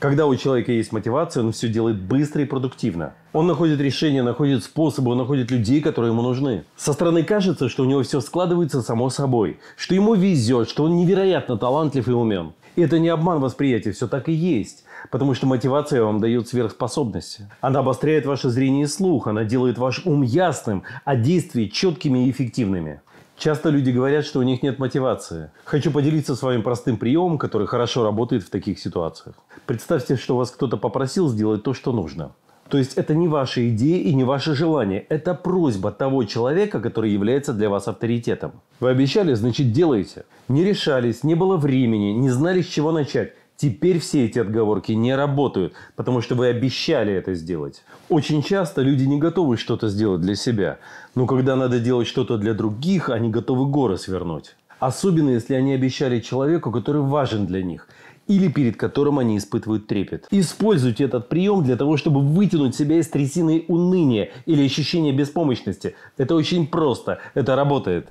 Когда у человека есть мотивация, он все делает быстро и продуктивно. Он находит решения, находит способы, он находит людей, которые ему нужны. Со стороны кажется, что у него все складывается само собой, что ему везет, что он невероятно талантлив и умен. И это не обман восприятия, все так и есть. Потому что мотивация вам дает сверхспособности. Она обостряет ваше зрение и слух, она делает ваш ум ясным, а действия четкими и эффективными. Часто люди говорят, что у них нет мотивации. Хочу поделиться с вами простым приемом, который хорошо работает в таких ситуациях. Представьте, что вас кто-то попросил сделать то, что нужно. То есть это не ваши идеи и не ваше желание. Это просьба того человека, который является для вас авторитетом. Вы обещали, значит делаете. Не решались, не было времени, не знали, с чего начать. Теперь все эти отговорки не работают, потому что вы обещали это сделать. Очень часто люди не готовы что-то сделать для себя, но когда надо делать что-то для других, они готовы горы свернуть. Особенно, если они обещали человеку, который важен для них или перед которым они испытывают трепет. Используйте этот прием для того, чтобы вытянуть себя из трясины уныния или ощущения беспомощности. Это очень просто, это работает.